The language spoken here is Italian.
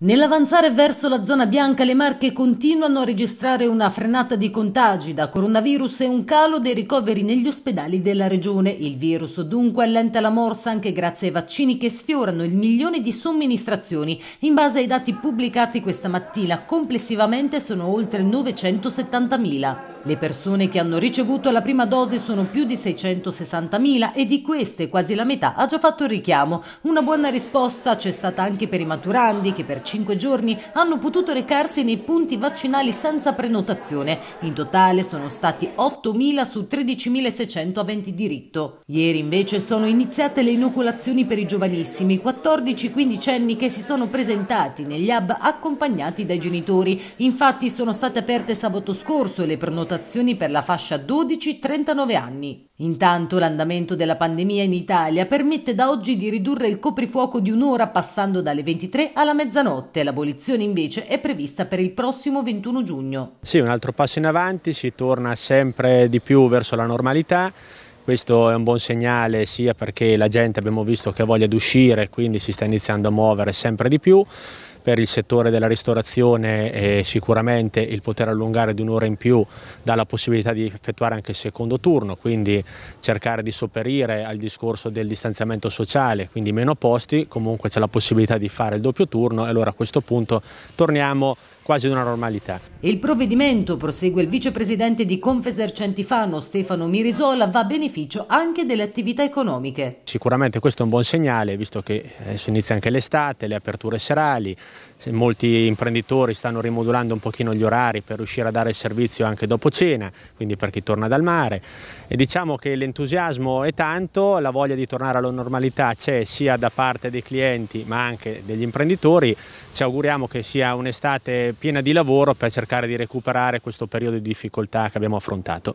Nell'avanzare verso la zona bianca le Marche continuano a registrare una frenata di contagi da coronavirus e un calo dei ricoveri negli ospedali della regione. Il virus dunque allenta la morsa anche grazie ai vaccini che sfiorano il milione di somministrazioni. In base ai dati pubblicati questa mattina complessivamente sono oltre 970.000. Le persone che hanno ricevuto la prima dose sono più di 660.000 e di queste quasi la metà ha già fatto il richiamo. Una buona risposta c'è stata anche per i maturandi che per 5 giorni hanno potuto recarsi nei punti vaccinali senza prenotazione. In totale sono stati 8.000 su 13.600 aventi diritto. Ieri invece sono iniziate le inoculazioni per i giovanissimi, 14-15 anni che si sono presentati negli hub accompagnati dai genitori. Infatti sono state aperte sabato scorso le prenotazioni valutazioni per la fascia 12-39 anni. Intanto l'andamento della pandemia in Italia permette da oggi di ridurre il coprifuoco di un'ora passando dalle 23 alla mezzanotte. L'abolizione invece è prevista per il prossimo 21 giugno. Sì, un altro passo in avanti, si torna sempre di più verso la normalità. Questo è un buon segnale sia perché la gente abbiamo visto che ha voglia di uscire, quindi si sta iniziando a muovere sempre di più, per il settore della ristorazione eh, sicuramente il poter allungare di un'ora in più dà la possibilità di effettuare anche il secondo turno, quindi cercare di sopperire al discorso del distanziamento sociale, quindi meno posti, comunque c'è la possibilità di fare il doppio turno e allora a questo punto torniamo quasi una normalità. Il provvedimento, prosegue il vicepresidente di Confesercentifano Stefano Mirisola, va a beneficio anche delle attività economiche. Sicuramente questo è un buon segnale, visto che adesso eh, inizia anche l'estate, le aperture serali, molti imprenditori stanno rimodulando un pochino gli orari per riuscire a dare il servizio anche dopo cena, quindi per chi torna dal mare. E diciamo che l'entusiasmo è tanto, la voglia di tornare alla normalità c'è sia da parte dei clienti ma anche degli imprenditori. Ci auguriamo che sia un'estate piena di lavoro per cercare di recuperare questo periodo di difficoltà che abbiamo affrontato.